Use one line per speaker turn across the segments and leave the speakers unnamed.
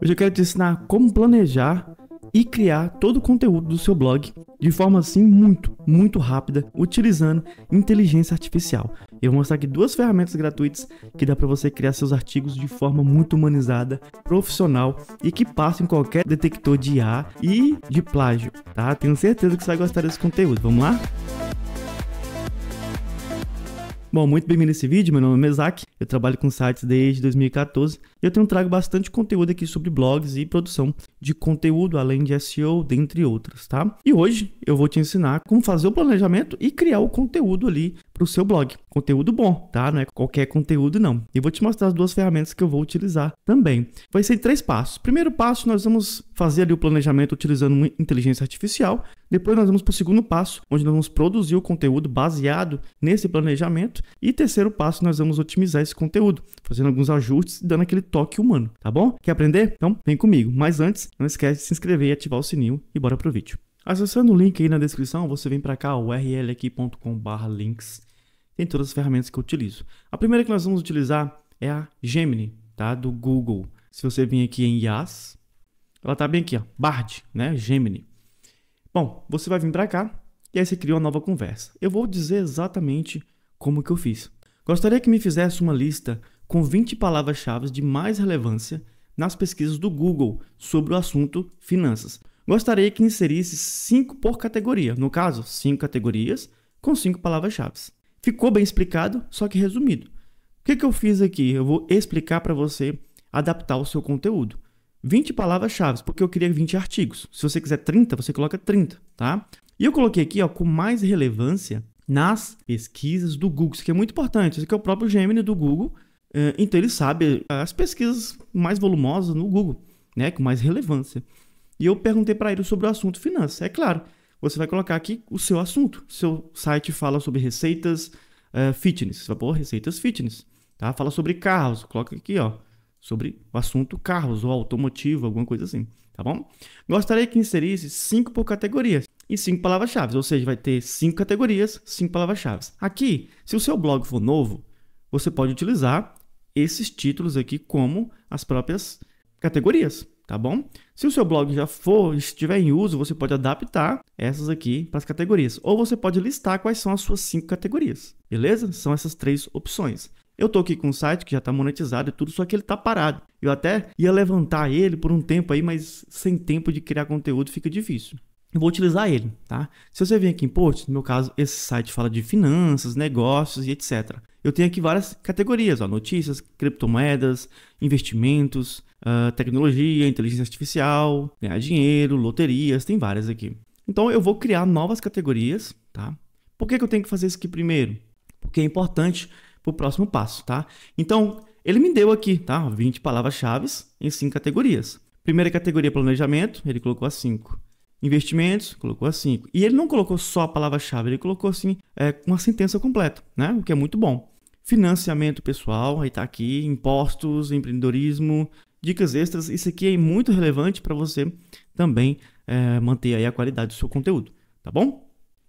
Hoje eu quero te ensinar como planejar e criar todo o conteúdo do seu blog de forma assim muito, muito rápida, utilizando inteligência artificial. Eu vou mostrar aqui duas ferramentas gratuitas que dá para você criar seus artigos de forma muito humanizada, profissional e que passa em qualquer detector de IA e de plágio, tá? Tenho certeza que você vai gostar desse conteúdo. Vamos lá? Bom, muito bem-vindo a esse vídeo, meu nome é Mesac eu trabalho com sites desde 2014 e eu tenho trago bastante conteúdo aqui sobre blogs e produção de conteúdo, além de SEO, dentre outras, tá? E hoje eu vou te ensinar como fazer o planejamento e criar o conteúdo ali para o seu blog. Conteúdo bom, tá? Não é qualquer conteúdo, não. E vou te mostrar as duas ferramentas que eu vou utilizar também. Vai ser três passos. Primeiro passo, nós vamos fazer ali o planejamento utilizando inteligência artificial. Depois nós vamos para o segundo passo, onde nós vamos produzir o conteúdo baseado nesse planejamento. E terceiro passo, nós vamos otimizar esse conteúdo, fazendo alguns ajustes e dando aquele toque humano, tá bom? Quer aprender? Então vem comigo. Mas antes, não esquece de se inscrever e ativar o sininho e bora pro vídeo. Acessando o link aí na descrição, você vem para cá, url.com.br links. Tem todas as ferramentas que eu utilizo. A primeira que nós vamos utilizar é a Gemini, tá? Do Google. Se você vir aqui em IaaS, ela tá bem aqui, ó, Bard, né? Gemini. Bom, você vai vir para cá e aí você cria uma nova conversa. Eu vou dizer exatamente como que eu fiz. Gostaria que me fizesse uma lista com 20 palavras-chave de mais relevância nas pesquisas do Google sobre o assunto finanças. Gostaria que inserisse 5 por categoria, no caso, 5 categorias com 5 palavras-chave. Ficou bem explicado, só que resumido. O que, que eu fiz aqui? Eu vou explicar para você adaptar o seu conteúdo. 20 palavras-chave, porque eu queria 20 artigos. Se você quiser 30, você coloca 30, tá? E eu coloquei aqui, ó, com mais relevância nas pesquisas do Google. Isso aqui é muito importante. Isso aqui é o próprio Gemini do Google. Eh, então ele sabe as pesquisas mais volumosas no Google, né? Com mais relevância. E eu perguntei para ele sobre o assunto finanças. É claro, você vai colocar aqui o seu assunto. Seu site fala sobre receitas uh, fitness. Você vai pôr receitas fitness. Tá? Fala sobre carros. Coloca aqui, ó sobre o assunto carros ou automotivo, alguma coisa assim, tá bom? Gostaria que inserisse cinco por categorias e cinco palavras-chave, ou seja, vai ter cinco categorias, cinco palavras-chave. Aqui, se o seu blog for novo, você pode utilizar esses títulos aqui como as próprias categorias, tá bom? Se o seu blog já for, estiver em uso, você pode adaptar essas aqui para as categorias, ou você pode listar quais são as suas cinco categorias, beleza? São essas três opções. Eu tô aqui com um site que já está monetizado e tudo, só que ele está parado. Eu até ia levantar ele por um tempo aí, mas sem tempo de criar conteúdo fica difícil. Eu vou utilizar ele, tá? Se você vem aqui em posts, no meu caso, esse site fala de finanças, negócios e etc. Eu tenho aqui várias categorias, ó, notícias, criptomoedas, investimentos, uh, tecnologia, inteligência artificial, ganhar dinheiro, loterias, tem várias aqui. Então eu vou criar novas categorias, tá? Por que, que eu tenho que fazer isso aqui primeiro? Porque é importante o próximo passo, tá? Então, ele me deu aqui, tá? 20 palavras-chave em cinco categorias. Primeira categoria, planejamento, ele colocou a 5. Investimentos, colocou a 5. E ele não colocou só a palavra-chave, ele colocou assim é, uma sentença completa, né? O que é muito bom. Financiamento pessoal, aí tá aqui, impostos, empreendedorismo, dicas extras. Isso aqui é muito relevante para você também é, manter aí a qualidade do seu conteúdo, tá bom?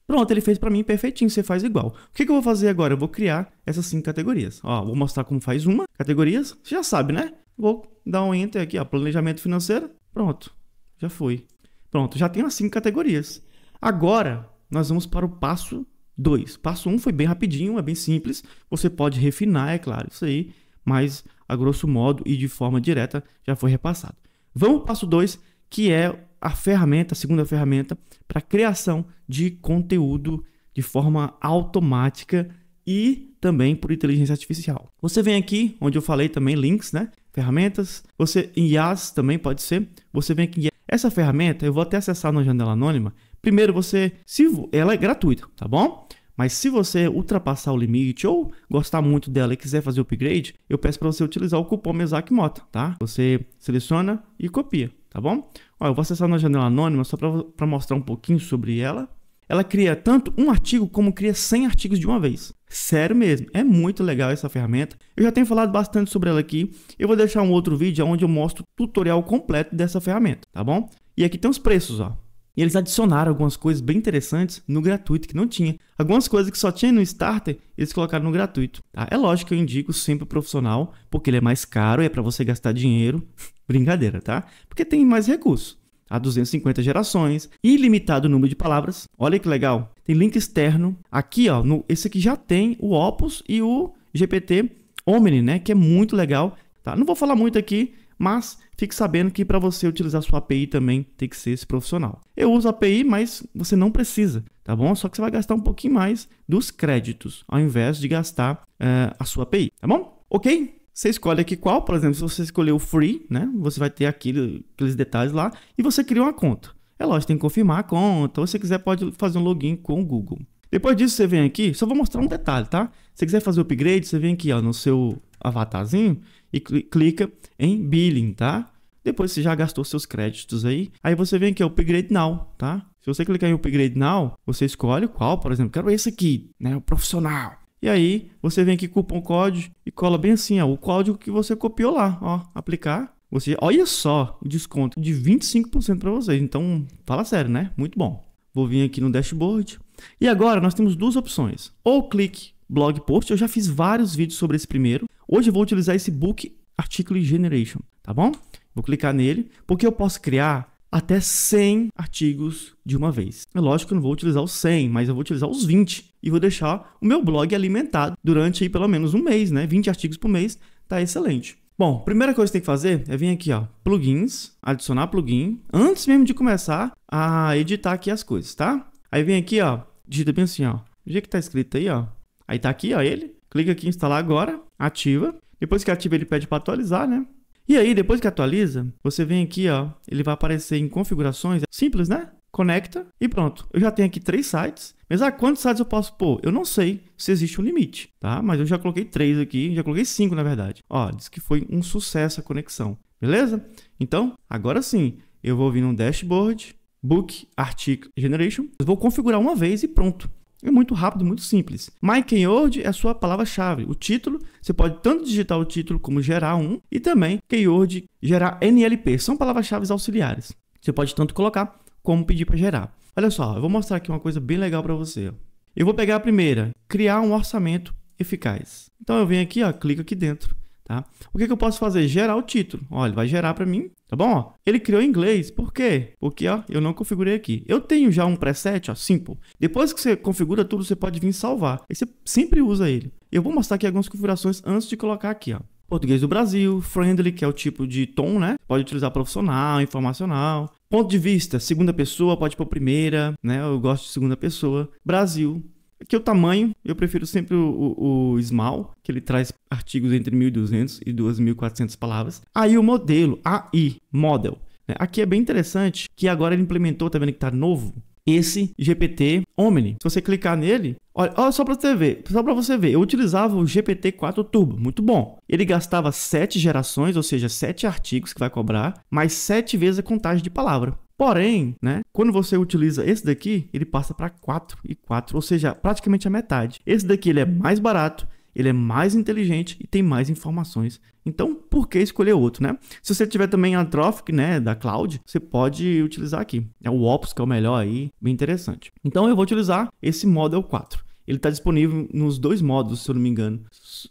Pronto, ele fez para mim perfeitinho, você faz igual. O que, que, eu vou fazer agora? Eu vou criar essas cinco categorias. Ó, vou mostrar como faz uma, categorias, você já sabe, né? Vou dar um enter aqui, ó, planejamento financeiro, pronto, já foi. Pronto, já tem as cinco categorias. Agora, nós vamos para o passo 2. Passo 1 um foi bem rapidinho, é bem simples, você pode refinar, é claro, isso aí, mas a grosso modo e de forma direta já foi repassado. Vamos para o passo 2, que é a ferramenta, a segunda ferramenta para criação de conteúdo de forma automática e também por inteligência artificial. Você vem aqui, onde eu falei também links, né? Ferramentas. Você em IaaS também pode ser. Você vem aqui em essa ferramenta, eu vou até acessar na janela anônima. Primeiro você, se ela é gratuita, tá bom? Mas se você ultrapassar o limite ou gostar muito dela e quiser fazer o upgrade, eu peço para você utilizar o cupom Mesac Mota, tá? Você seleciona e copia, tá bom? Ó, eu vou acessar na janela anônima só para mostrar um pouquinho sobre ela. Ela cria tanto um artigo como cria 100 artigos de uma vez. Sério mesmo, é muito legal essa ferramenta. Eu já tenho falado bastante sobre ela aqui. Eu vou deixar um outro vídeo onde eu mostro o tutorial completo dessa ferramenta, tá bom? E aqui tem os preços, ó. E eles adicionaram algumas coisas bem interessantes no gratuito que não tinha. Algumas coisas que só tinha no starter, eles colocaram no gratuito. Tá? É lógico que eu indico sempre o profissional, porque ele é mais caro e é para você gastar dinheiro. Brincadeira, tá? Porque tem mais recursos. Há 250 gerações, ilimitado número de palavras. Olha que legal. Tem link externo. Aqui, ó, no, esse aqui já tem o Opus e o GPT Omni, né? Que é muito legal. Tá? Não vou falar muito aqui, mas fique sabendo que para você utilizar sua API também tem que ser esse profissional. Eu uso API, mas você não precisa, tá bom? Só que você vai gastar um pouquinho mais dos créditos, ao invés de gastar uh, a sua API, tá bom? Ok? Você escolhe aqui qual, por exemplo, se você escolher o free, né? Você vai ter aquele, aqueles detalhes lá e você cria uma conta. É lógico, tem que confirmar a conta, ou se quiser pode fazer um login com o Google. Depois disso, você vem aqui, só vou mostrar um detalhe, tá? Se você quiser fazer o upgrade, você vem aqui ó, no seu avatarzinho e cl clica em Billing, tá? Depois você já gastou seus créditos aí, aí você vem aqui, é Upgrade Now, tá? Se você clicar em Upgrade Now, você escolhe qual, por exemplo, quero esse aqui, né, o profissional. E aí, você vem aqui cupom código e cola bem assim, ó, o código que você copiou lá, ó, aplicar. Você, olha só, o desconto de 25% para vocês. Então, fala sério, né? Muito bom. Vou vir aqui no dashboard. E agora nós temos duas opções. Ou clique blog post, eu já fiz vários vídeos sobre esse primeiro, Hoje eu vou utilizar esse book article generation, tá bom? Vou clicar nele, porque eu posso criar até 100 artigos de uma vez. É lógico que eu não vou utilizar os 100, mas eu vou utilizar os 20 e vou deixar o meu blog alimentado durante aí pelo menos um mês, né? 20 artigos por mês, tá excelente. Bom, primeira coisa que tem que fazer é vir aqui, ó, plugins, adicionar plugin, antes mesmo de começar a editar aqui as coisas, tá? Aí vem aqui, ó, digita bem assim, ó, o jeito que tá escrito aí, ó. Aí tá aqui, ó, ele. Clica aqui em instalar agora ativa. Depois que ativa, ele pede para atualizar, né? E aí, depois que atualiza, você vem aqui, ó, ele vai aparecer em configurações, simples, né? Conecta e pronto. Eu já tenho aqui três sites. Mas a ah, quantos sites eu posso pôr? Eu não sei se existe um limite, tá? Mas eu já coloquei três aqui, já coloquei cinco, na verdade. Ó, diz que foi um sucesso a conexão, beleza? Então, agora sim, eu vou vir no dashboard, book, article, generation. Eu vou configurar uma vez e pronto. É muito rápido, muito simples. My Keyword é a sua palavra-chave. O título, você pode tanto digitar o título como gerar um, e também Keyword, gerar NLP. São palavras-chave auxiliares. Você pode tanto colocar como pedir para gerar. Olha só, eu vou mostrar aqui uma coisa bem legal para você. Eu vou pegar a primeira, criar um orçamento eficaz. Então eu venho aqui, ó, clico aqui dentro Tá? O que, que eu posso fazer? Gerar o título. Olha, vai gerar para mim, tá bom? Ó, ele criou em inglês, por quê? Porque ó, eu não configurei aqui. Eu tenho já um preset, ó, simple. Depois que você configura tudo, você pode vir salvar. Aí você sempre usa ele. Eu vou mostrar aqui algumas configurações antes de colocar aqui, ó. Português do Brasil, friendly, que é o tipo de tom, né? Pode utilizar profissional, informacional. Ponto de vista, segunda pessoa, pode pôr primeira, né? Eu gosto de segunda pessoa. Brasil, que é o tamanho, eu prefiro sempre o, o, o, small, que ele traz artigos entre 1.200 e 2.400 palavras. Aí o modelo, AI, model. Né? Aqui é bem interessante que agora ele implementou, tá vendo que tá novo? Esse GPT Omni. Se você clicar nele, olha, olha só para você ver, só para você ver, eu utilizava o GPT-4 Turbo, muito bom. Ele gastava 7 gerações, ou seja, 7 artigos que vai cobrar, mais 7 vezes a contagem de palavra. Porém, né, quando você utiliza esse daqui, ele passa para 4 e 4, ou seja, praticamente a metade. Esse daqui ele é mais barato, ele é mais inteligente e tem mais informações. Então, por que escolher outro, né? Se você tiver também a Trophic, né, da Cloud, você pode utilizar aqui. É o Ops, que é o melhor aí, bem interessante. Então, eu vou utilizar esse Model 4. Ele está disponível nos dois modos, se eu não me engano.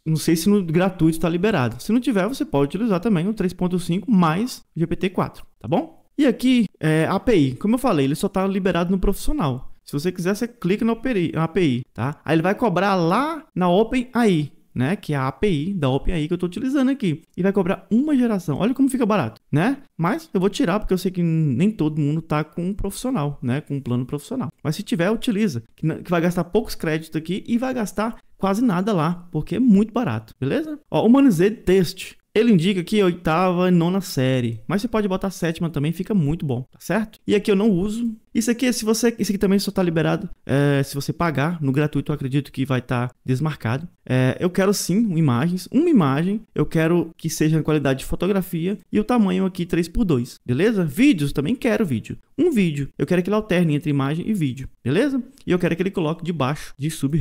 Não sei se no gratuito está liberado. Se não tiver, você pode utilizar também o 3.5 mais GPT-4, tá bom? E aqui, é, API, como eu falei, ele só está liberado no profissional. Se você quiser, você clica na API, tá? Aí ele vai cobrar lá na OpenAI, né, que é a API da OpenAI que eu estou utilizando aqui. E vai cobrar uma geração. Olha como fica barato, né? Mas eu vou tirar porque eu sei que nem todo mundo está com um profissional, né? Com um plano profissional. Mas se tiver, utiliza. Que vai gastar poucos créditos aqui e vai gastar quase nada lá, porque é muito barato, beleza? Ó, humanizei teste. Ele indica que oitava e nona série, mas você pode botar sétima também, fica muito bom, tá certo? E aqui eu não uso. Isso aqui, se você, isso aqui também só tá liberado é, se você pagar. No gratuito, eu acredito que vai estar tá desmarcado. É, eu quero sim imagens, uma imagem. Eu quero que seja em qualidade de fotografia e o tamanho aqui 3x2, beleza? Vídeos também quero vídeo. Um vídeo, eu quero que ele alterne entre imagem e vídeo, beleza? E eu quero que ele coloque debaixo de sub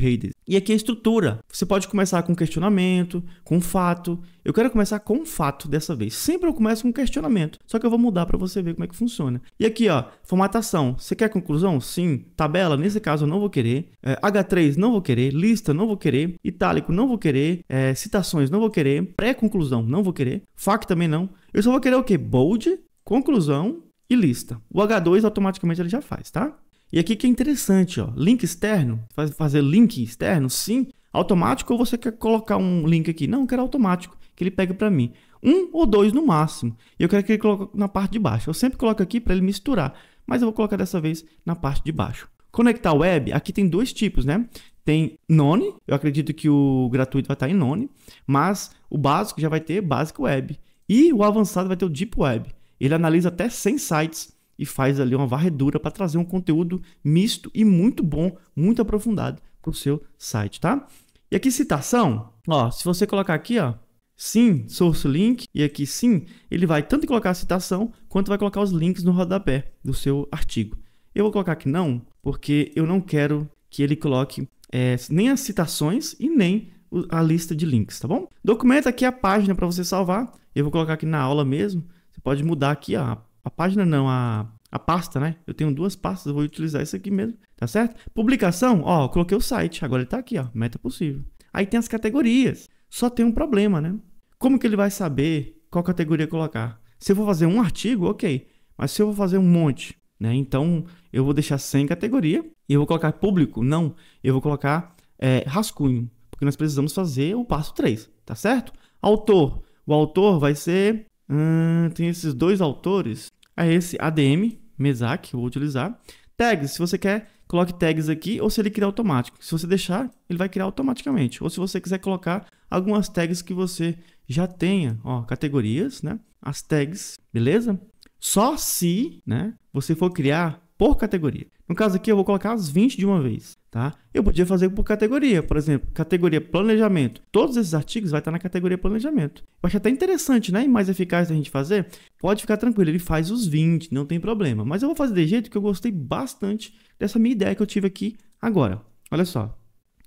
e aqui é a estrutura. Você pode começar com questionamento, com fato. Eu quero começar com fato dessa vez. Sempre eu começo com questionamento, só que eu vou mudar para você ver como é que funciona. E aqui, ó, formatação. Você quer conclusão? Sim. Tabela, nesse caso eu não vou querer. É, H3 não vou querer. Lista não vou querer. Itálico não vou querer. É, citações não vou querer. Pré-conclusão não vou querer. Fact também não. Eu só vou querer o quê? Bold, conclusão e lista. O H2 automaticamente ele já faz, tá? E aqui que é interessante, ó, link externo, fazer link externo, sim, automático ou você quer colocar um link aqui? Não, eu quero automático, que ele pega para mim. Um ou dois no máximo. E eu quero que ele coloque na parte de baixo. Eu sempre coloco aqui para ele misturar, mas eu vou colocar dessa vez na parte de baixo. Conectar web, aqui tem dois tipos, né? Tem None, eu acredito que o gratuito vai estar em None, mas o básico já vai ter básico Web. E o avançado vai ter o Deep Web. Ele analisa até 100 sites e faz ali uma varredura para trazer um conteúdo misto e muito bom, muito aprofundado para o seu site, tá? E aqui citação, ó, se você colocar aqui, ó, sim, source link e aqui sim, ele vai tanto colocar a citação quanto vai colocar os links no rodapé do seu artigo. Eu vou colocar aqui não, porque eu não quero que ele coloque é, nem as citações e nem a lista de links, tá bom? Documenta aqui a página para você salvar. Eu vou colocar aqui na aula mesmo. Você pode mudar aqui a a página não, a, a pasta, né? Eu tenho duas pastas, eu vou utilizar isso aqui mesmo, tá certo? Publicação, ó, coloquei o site, agora ele tá aqui, ó, meta possível. Aí tem as categorias. Só tem um problema, né? Como que ele vai saber qual categoria colocar? Se eu vou fazer um artigo, ok. Mas se eu vou fazer um monte, né? Então eu vou deixar sem categoria e eu vou colocar público? Não, eu vou colocar é, rascunho, porque nós precisamos fazer o passo 3, tá certo? Autor. O autor vai ser. Hum, tem esses dois autores é esse ADM, MESAC, eu vou utilizar. Tags, se você quer, coloque tags aqui ou se ele criar automático. Se você deixar, ele vai criar automaticamente. Ou se você quiser colocar algumas tags que você já tenha, ó, categorias, né? As tags, beleza? Só se, né, você for criar por categoria. No caso aqui, eu vou colocar as 20 de uma vez, tá? Eu podia fazer por categoria, por exemplo, categoria planejamento. Todos esses artigos vai estar na categoria planejamento. Eu acho até interessante, né? E mais eficaz da gente fazer. Pode ficar tranquilo, ele faz os 20, não tem problema. Mas eu vou fazer de jeito que eu gostei bastante dessa minha ideia que eu tive aqui agora. Olha só.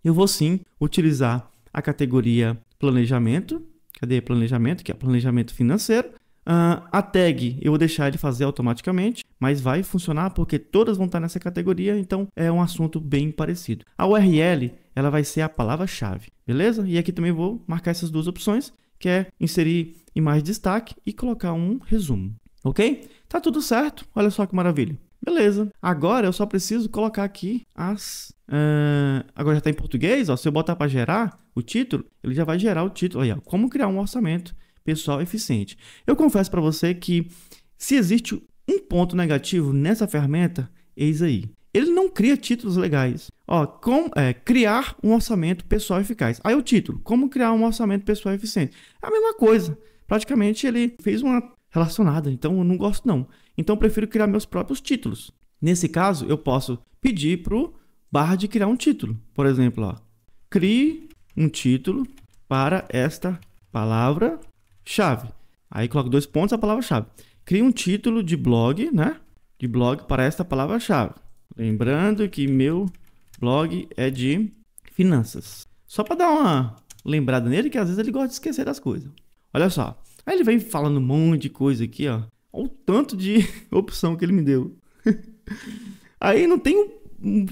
Eu vou sim utilizar a categoria planejamento. Cadê planejamento? Que é planejamento financeiro. Uh, a tag eu vou deixar ele fazer automaticamente, mas vai funcionar porque todas vão estar nessa categoria, então é um assunto bem parecido. A URL ela vai ser a palavra-chave, beleza? E aqui também vou marcar essas duas opções, que é inserir imagem de destaque e colocar um resumo, ok? Tá tudo certo, olha só que maravilha. Beleza, agora eu só preciso colocar aqui as... Uh, agora já está em português, ó, se eu botar para gerar o título, ele já vai gerar o título. Aí, ó, como criar um orçamento pessoal eficiente. Eu confesso para você que se existe um ponto negativo nessa ferramenta, eis aí. Ele não cria títulos legais. Ó, com, é, criar um orçamento pessoal eficaz. Aí o título, como criar um orçamento pessoal eficiente. É a mesma coisa. Praticamente ele fez uma relacionada, então eu não gosto não. Então eu prefiro criar meus próprios títulos. Nesse caso, eu posso pedir para o de criar um título. Por exemplo, ó, crie um título para esta palavra chave. Aí coloco dois pontos a palavra-chave. Cria um título de blog, né? De blog para esta palavra-chave. Lembrando que meu blog é de finanças. Só para dar uma lembrada nele, que às vezes ele gosta de esquecer das coisas. Olha só. Aí ele vem falando um monte de coisa aqui, ó. Olha o tanto de opção que ele me deu. Aí não tem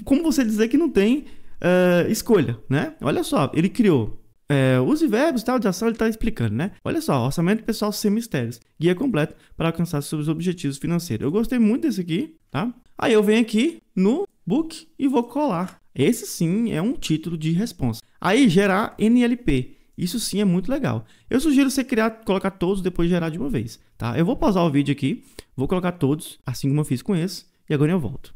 como você dizer que não tem uh, escolha, né? Olha só, ele criou é, use verbos tal de ação, ele está explicando, né? Olha só, orçamento pessoal sem mistérios. Guia completo para alcançar seus objetivos financeiros. Eu gostei muito desse aqui, tá? Aí eu venho aqui no book e vou colar. Esse sim é um título de resposta. Aí gerar NLP. Isso sim é muito legal. Eu sugiro você criar, colocar todos depois gerar de uma vez, tá? Eu vou pausar o vídeo aqui, vou colocar todos, assim como eu fiz com esse, e agora eu volto.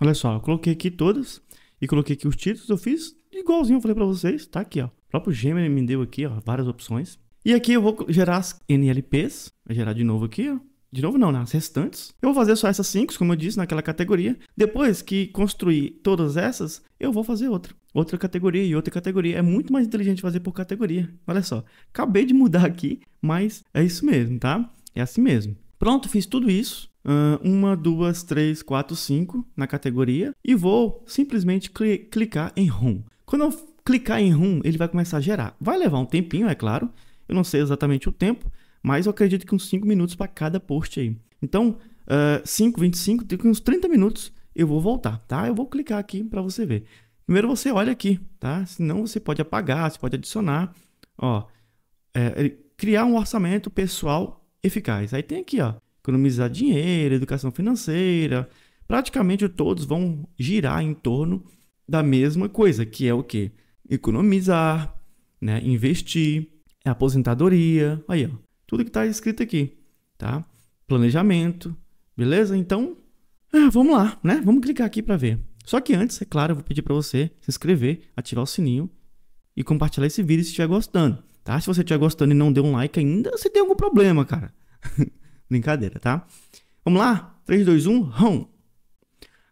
Olha só, eu coloquei aqui todos e coloquei aqui os títulos que eu fiz igualzinho eu falei para vocês, tá aqui, ó. O próprio Gemini me deu aqui, ó, várias opções. E aqui eu vou gerar as NLPs, vai gerar de novo aqui, ó. De novo não, nas né? restantes. Eu vou fazer só essas 5, como eu disse, naquela categoria. Depois que construir todas essas, eu vou fazer outra. Outra categoria e outra categoria. É muito mais inteligente fazer por categoria. Olha só, acabei de mudar aqui, mas é isso mesmo, tá? É assim mesmo. Pronto, fiz tudo isso. Uh, uma, duas, três, quatro, cinco na categoria e vou simplesmente clicar em Home. Quando eu clicar em RUM, ele vai começar a gerar. Vai levar um tempinho, é claro. Eu não sei exatamente o tempo, mas eu acredito que uns 5 minutos para cada post aí. Então, uh, 5, 25, tem uns 30 minutos eu vou voltar, tá? Eu vou clicar aqui para você ver. Primeiro você olha aqui, tá? Senão você pode apagar, você pode adicionar, ó. É, criar um orçamento pessoal eficaz. Aí tem aqui, ó, economizar dinheiro, educação financeira. Praticamente todos vão girar em torno da mesma coisa, que é o quê? Economizar, né? investir, é aposentadoria, aí ó, tudo que está escrito aqui, tá? Planejamento, beleza? Então, é, vamos lá, né? Vamos clicar aqui para ver. Só que antes, é claro, eu vou pedir para você se inscrever, ativar o sininho e compartilhar esse vídeo se estiver gostando, tá? Se você estiver gostando e não deu um like ainda, você tem algum problema, cara. Brincadeira, tá? Vamos lá? 3, 2, 1, ROM.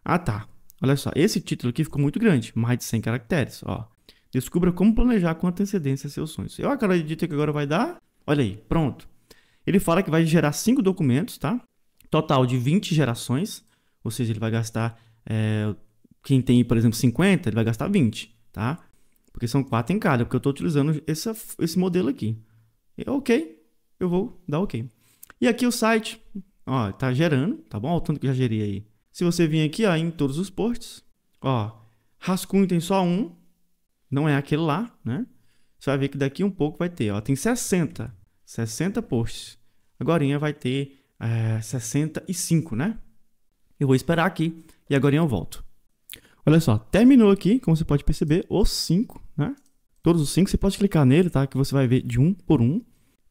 Ah, tá. Olha só, esse título aqui ficou muito grande, mais de 100 caracteres, ó. Descubra como planejar com antecedência seus sonhos. Eu acredito que agora vai dar. Olha aí, pronto. Ele fala que vai gerar cinco documentos, tá? Total de 20 gerações, ou seja, ele vai gastar é, quem tem, por exemplo, 50, ele vai gastar 20, tá? Porque são quatro em cada, porque eu estou utilizando esse, esse modelo aqui. E, ok, eu vou dar ok. E aqui o site, ó, tá gerando, tá bom? Olha o tanto que já gerei aí. Se você vir aqui ó, em todos os posts, ó, rascunho tem só um, não é aquele lá, né? Você vai ver que daqui um pouco vai ter, ó, tem 60, 60 posts. Agora vai ter é, 65, né? Eu vou esperar aqui e agora eu volto. Olha só, terminou aqui, como você pode perceber, os 5, né? Todos os 5, você pode clicar nele, tá? Que você vai ver de um por um.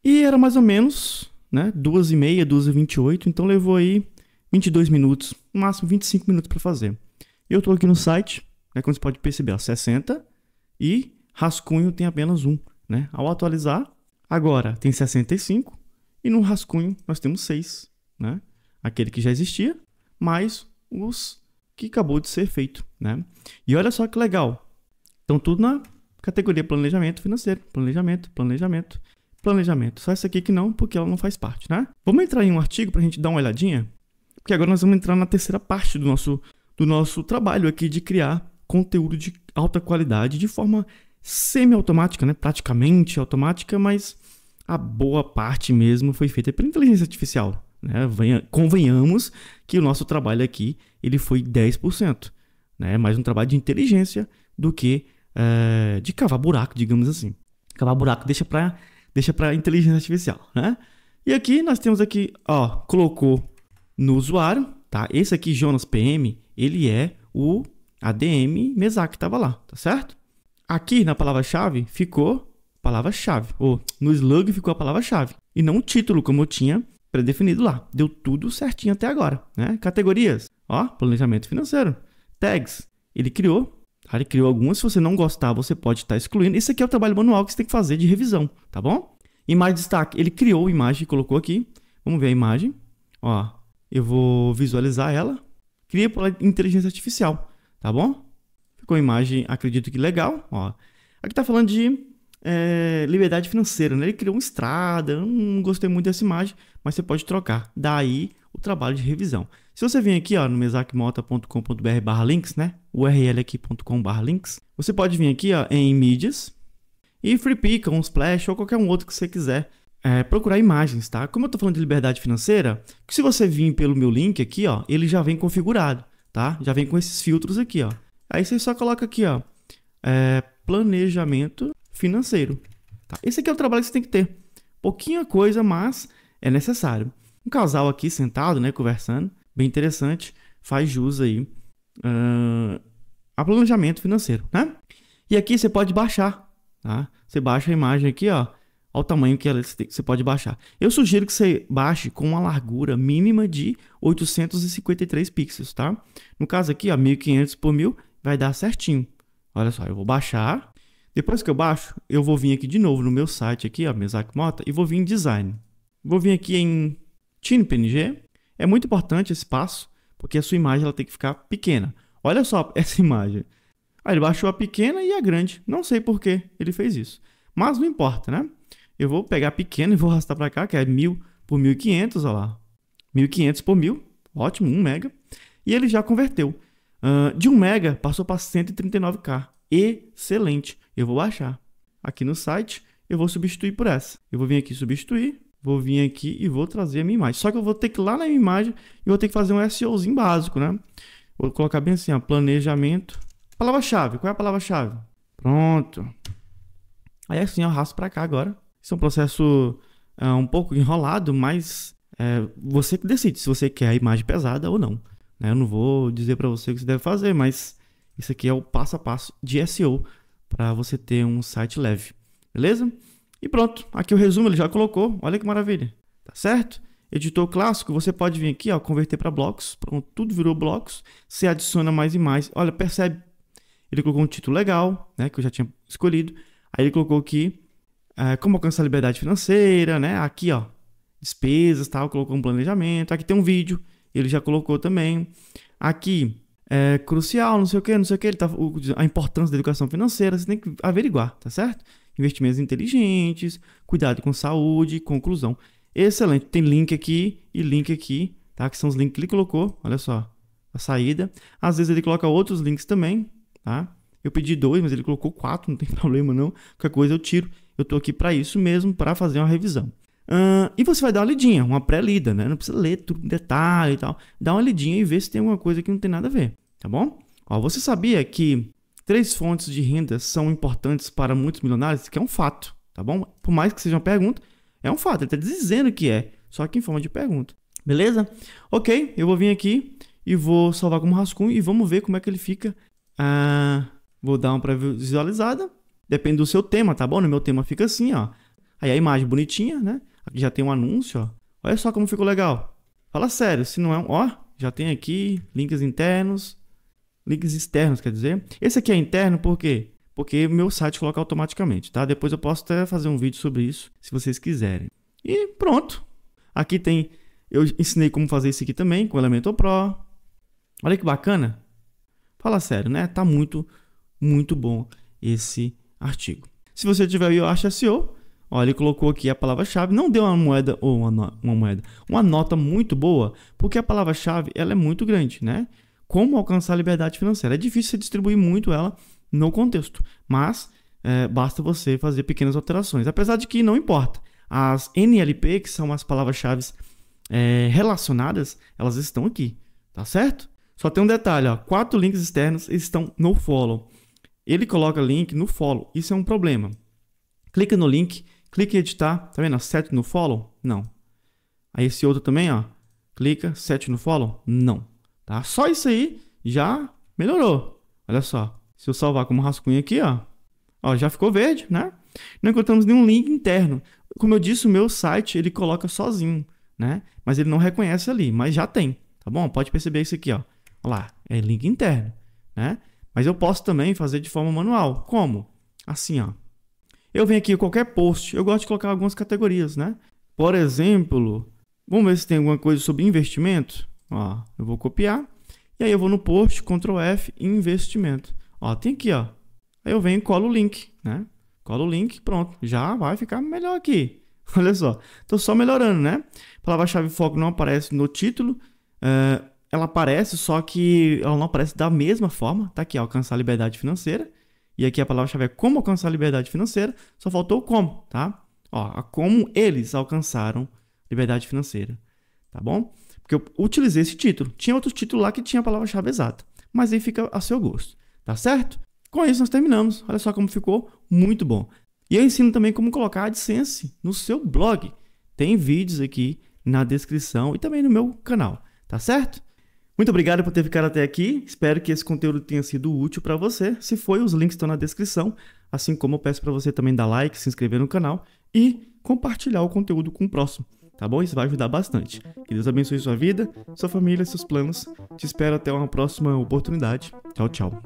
E era mais ou menos, né? 2 h 30 2 h 28, então levou aí 22 minutos, no máximo 25 minutos para fazer. Eu estou aqui no site, né, como você pode perceber, ó, 60 e rascunho tem apenas um. Né? Ao atualizar, agora tem 65 e no rascunho nós temos 6, né? aquele que já existia, mais os que acabou de ser feito. Né? E olha só que legal, então tudo na categoria planejamento financeiro, planejamento, planejamento, planejamento. Só essa aqui que não, porque ela não faz parte, né? Vamos entrar em um artigo para a gente dar uma olhadinha? Porque agora nós vamos entrar na terceira parte do nosso, do nosso trabalho aqui de criar conteúdo de alta qualidade de forma semi-automática, né? praticamente automática, mas a boa parte mesmo foi feita pela inteligência artificial. Né? Venha, convenhamos que o nosso trabalho aqui ele foi 10%. Né? Mais um trabalho de inteligência do que é, de cavar buraco, digamos assim. Cavar buraco deixa para deixa inteligência artificial. Né? E aqui nós temos aqui, ó, colocou no usuário, tá? Esse aqui, Jonas PM, ele é o ADM mesac que estava lá, tá certo? Aqui na palavra-chave ficou palavra-chave, ou no slug ficou a palavra-chave, e não o título, como eu tinha pré-definido lá. Deu tudo certinho até agora, né? Categorias, ó, planejamento financeiro, tags, ele criou, tá? ele criou algumas, se você não gostar, você pode estar tá excluindo. Esse aqui é o trabalho manual que você tem que fazer de revisão, tá bom? Imagem de destaque, ele criou a imagem e colocou aqui. Vamos ver a imagem. Ó, eu vou visualizar ela. Cria por inteligência artificial, tá bom? Ficou uma imagem, acredito que legal. Ó. Aqui tá falando de é, liberdade financeira, né? Ele criou uma estrada, eu não gostei muito dessa imagem, mas você pode trocar. Daí o trabalho de revisão. Se você vir aqui ó, no mesacmota.com.br barra links, né? URL aqui.com links. Você pode vir aqui ó, em mídias e free pick, um splash ou qualquer um outro que você quiser é, procurar imagens, tá? Como eu estou falando de liberdade financeira, que se você vir pelo meu link aqui, ó, ele já vem configurado, tá? Já vem com esses filtros aqui, ó. Aí você só coloca aqui, ó, é, planejamento financeiro. Tá? Esse aqui é o trabalho que você tem que ter. Pouquinha coisa, mas é necessário. Um casal aqui sentado, né, conversando, bem interessante, faz jus aí uh, a planejamento financeiro, né? E aqui você pode baixar, tá? Você baixa a imagem aqui, ó, Olha o tamanho que você pode baixar. Eu sugiro que você baixe com uma largura mínima de 853 pixels, tá? No caso aqui, ó, 1500 por 1000 vai dar certinho. Olha só, eu vou baixar. Depois que eu baixo, eu vou vir aqui de novo no meu site aqui, ó, Mesac Mota, e vou vir em Design. Vou vir aqui em TIN PNG. É muito importante esse passo, porque a sua imagem ela tem que ficar pequena. Olha só essa imagem. Aí ele baixou a pequena e a grande. Não sei por que ele fez isso. Mas não importa, né? Eu vou pegar pequeno e vou arrastar para cá, que é 1000 por 1500, olha lá. 1500 por 1000, ótimo, 1 mega. E ele já converteu. Uh, de 1 mega passou para 139k. Excelente. Eu vou baixar. Aqui no site, eu vou substituir por essa. Eu vou vir aqui substituir, vou vir aqui e vou trazer a minha imagem. Só que eu vou ter que ir lá na minha imagem e vou ter que fazer um SEOzinho básico, né? Vou colocar bem assim, ó, planejamento. Palavra-chave. Qual é a palavra-chave? Pronto. Aí assim, eu arrasto para cá agora. Isso é um processo é, um pouco enrolado, mas é, você que decide se você quer a imagem pesada ou não. Né? Eu não vou dizer para você o que você deve fazer, mas isso aqui é o passo a passo de SEO para você ter um site leve, beleza? E pronto, aqui o resumo ele já colocou, olha que maravilha, tá certo? Editor clássico, você pode vir aqui, ó, converter para blocos, pronto, tudo virou blocos, você adiciona mais e mais, olha, percebe, ele colocou um título legal, né, que eu já tinha escolhido, aí ele colocou aqui é, como alcançar a liberdade financeira, né? Aqui, ó, despesas, tal, colocou um planejamento. Aqui tem um vídeo, ele já colocou também. Aqui é crucial, não sei o que, não sei o que, ele tá, a importância da educação financeira, você tem que averiguar, tá certo? Investimentos inteligentes, cuidado com saúde, conclusão. Excelente, tem link aqui e link aqui, tá? Que são os links que ele colocou, olha só, a saída. Às vezes ele coloca outros links também, tá? Eu pedi dois, mas ele colocou quatro, não tem problema não. Qualquer coisa eu tiro. Eu estou aqui para isso mesmo, para fazer uma revisão. Uh, e você vai dar uma lidinha, uma pré-lida, né? Não precisa ler tudo em detalhe e tal. Dá uma lidinha e vê se tem alguma coisa que não tem nada a ver, tá bom? Ó, você sabia que três fontes de renda são importantes para muitos milionários? Que é um fato, tá bom? Por mais que seja uma pergunta, é um fato. Ele está dizendo que é, só que em forma de pergunta. Beleza? Ok, eu vou vir aqui e vou salvar como rascunho e vamos ver como é que ele fica. Uh, vou dar uma pré-visualizada. Depende do seu tema, tá bom? No meu tema fica assim, ó. Aí a imagem bonitinha, né? Aqui já tem um anúncio, ó. Olha só como ficou legal. Fala sério, se não é um... Ó, já tem aqui links internos, links externos, quer dizer. Esse aqui é interno por quê? Porque meu site coloca automaticamente, tá? Depois eu posso até fazer um vídeo sobre isso, se vocês quiserem. E pronto. Aqui tem... Eu ensinei como fazer isso aqui também, com o Elementor Pro. Olha que bacana. Fala sério, né? Tá muito, muito bom esse artigo. Se você tiver o Yoast SEO, olha, ele colocou aqui a palavra-chave, não deu uma moeda ou uma, uma moeda, uma nota muito boa, porque a palavra-chave ela é muito grande, né? Como alcançar a liberdade financeira? É difícil você distribuir muito ela no contexto, mas é, basta você fazer pequenas alterações. Apesar de que não importa, as NLP, que são as palavras-chave é, relacionadas, elas estão aqui, tá certo? Só tem um detalhe, ó, quatro links externos estão no follow ele coloca link no follow. Isso é um problema. Clica no link, clica em editar, tá vendo? Set no follow? Não. Aí esse outro também, ó. Clica, set no follow? Não. Tá? Só isso aí já melhorou. Olha só. Se eu salvar como rascunho aqui, ó. Ó, já ficou verde, né? Não encontramos nenhum link interno. Como eu disse, o meu site, ele coloca sozinho, né? Mas ele não reconhece ali, mas já tem, tá bom? Pode perceber isso aqui, ó. Olha lá, é link interno, né? Mas eu posso também fazer de forma manual. Como? Assim, ó. Eu venho aqui qualquer post, eu gosto de colocar algumas categorias, né? Por exemplo, vamos ver se tem alguma coisa sobre investimento. Ó, eu vou copiar e aí eu vou no post, Ctrl F, investimento. Ó, tem aqui, ó. Aí eu venho e colo o link, né? Colo o link, pronto, já vai ficar melhor aqui. Olha só, estou só melhorando, né? Palavra-chave foco não aparece no título. Eh, ela aparece, só que ela não aparece da mesma forma, tá aqui, alcançar a liberdade financeira. E aqui a palavra-chave é como alcançar a liberdade financeira, só faltou como, tá? Ó, como eles alcançaram liberdade financeira, tá bom? Porque eu utilizei esse título. Tinha outro título lá que tinha a palavra-chave exata, mas aí fica a seu gosto, tá certo? Com isso nós terminamos. Olha só como ficou, muito bom. E eu ensino também como colocar a AdSense no seu blog. Tem vídeos aqui na descrição e também no meu canal, tá certo? Muito obrigado por ter ficado até aqui. Espero que esse conteúdo tenha sido útil para você. Se foi, os links estão na descrição. Assim como eu peço para você também dar like, se inscrever no canal e compartilhar o conteúdo com o próximo, tá bom? Isso vai ajudar bastante. Que Deus abençoe sua vida, sua família, seus planos. Te espero até uma próxima oportunidade. Tchau, tchau.